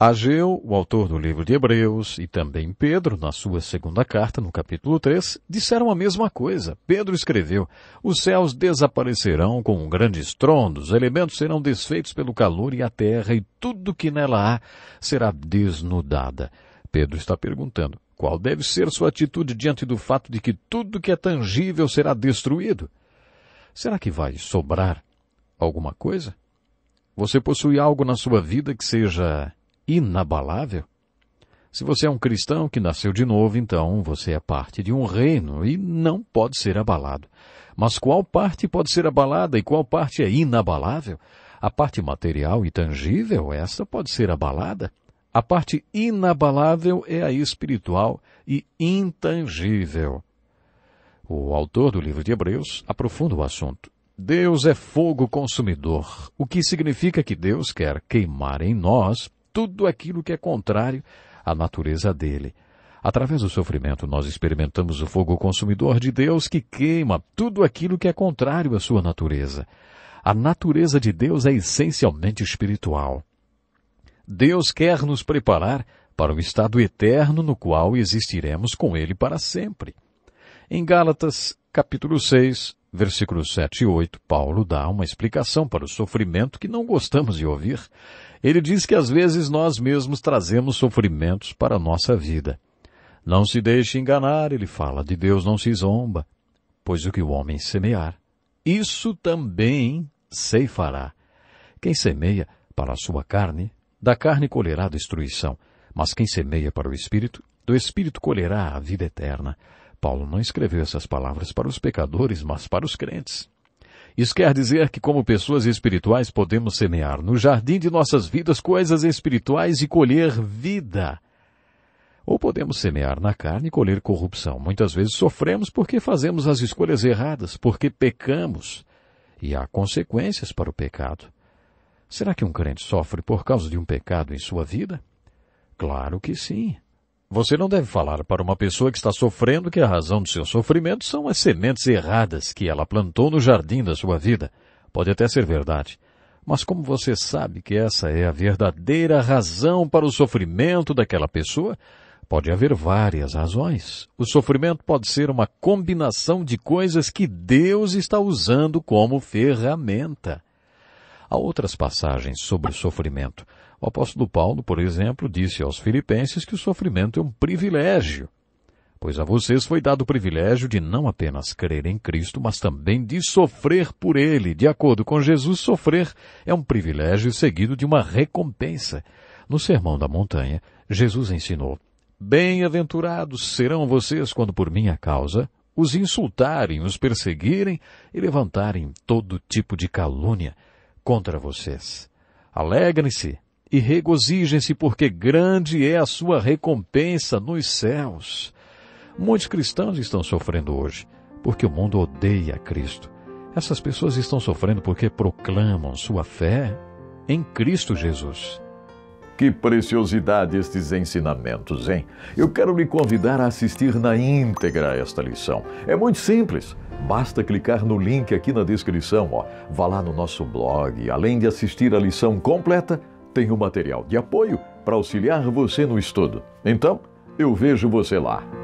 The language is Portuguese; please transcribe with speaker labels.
Speaker 1: Ageu, o autor do livro de Hebreus, e também Pedro, na sua segunda carta, no capítulo 3, disseram a mesma coisa. Pedro escreveu, os céus desaparecerão com um grande estrondo, os elementos serão desfeitos pelo calor e a terra, e tudo que nela há será desnudada. Pedro está perguntando, qual deve ser sua atitude diante do fato de que tudo que é tangível será destruído? Será que vai sobrar alguma coisa? Você possui algo na sua vida que seja inabalável? Se você é um cristão que nasceu de novo, então você é parte de um reino e não pode ser abalado. Mas qual parte pode ser abalada e qual parte é inabalável? A parte material e tangível, essa pode ser abalada. A parte inabalável é a espiritual e intangível. O autor do livro de Hebreus aprofunda o assunto. Deus é fogo consumidor, o que significa que Deus quer queimar em nós tudo aquilo que é contrário à natureza dele. Através do sofrimento, nós experimentamos o fogo consumidor de Deus que queima tudo aquilo que é contrário à sua natureza. A natureza de Deus é essencialmente espiritual. Deus quer nos preparar para o estado eterno no qual existiremos com Ele para sempre. Em Gálatas, capítulo 6, versículos 7 e 8, Paulo dá uma explicação para o sofrimento que não gostamos de ouvir. Ele diz que às vezes nós mesmos trazemos sofrimentos para a nossa vida. Não se deixe enganar, ele fala, de Deus não se zomba, pois o que o homem semear, isso também ceifará. Quem semeia para a sua carne, da carne colherá destruição, mas quem semeia para o espírito, do espírito colherá a vida eterna. Paulo não escreveu essas palavras para os pecadores, mas para os crentes. Isso quer dizer que, como pessoas espirituais, podemos semear no jardim de nossas vidas coisas espirituais e colher vida. Ou podemos semear na carne e colher corrupção. Muitas vezes sofremos porque fazemos as escolhas erradas, porque pecamos. E há consequências para o pecado. Será que um crente sofre por causa de um pecado em sua vida? Claro que sim. Você não deve falar para uma pessoa que está sofrendo que a razão do seu sofrimento são as sementes erradas que ela plantou no jardim da sua vida. Pode até ser verdade. Mas como você sabe que essa é a verdadeira razão para o sofrimento daquela pessoa, pode haver várias razões. O sofrimento pode ser uma combinação de coisas que Deus está usando como ferramenta. Há outras passagens sobre o sofrimento. O apóstolo Paulo, por exemplo, disse aos filipenses que o sofrimento é um privilégio. Pois a vocês foi dado o privilégio de não apenas crer em Cristo, mas também de sofrer por Ele. De acordo com Jesus, sofrer é um privilégio seguido de uma recompensa. No Sermão da Montanha, Jesus ensinou, Bem-aventurados serão vocês quando por minha causa os insultarem, os perseguirem e levantarem todo tipo de calúnia contra vocês. Alegrem-se e regozijem-se, porque grande é a sua recompensa nos céus. Muitos cristãos estão sofrendo hoje, porque o mundo odeia Cristo. Essas pessoas estão sofrendo porque proclamam sua fé em Cristo Jesus. Que preciosidade estes ensinamentos, hein? Eu quero lhe convidar a assistir na íntegra esta lição. É muito simples. Basta clicar no link aqui na descrição, ó. Vá lá no nosso blog. Além de assistir a lição completa, tem o um material de apoio para auxiliar você no estudo. Então, eu vejo você lá.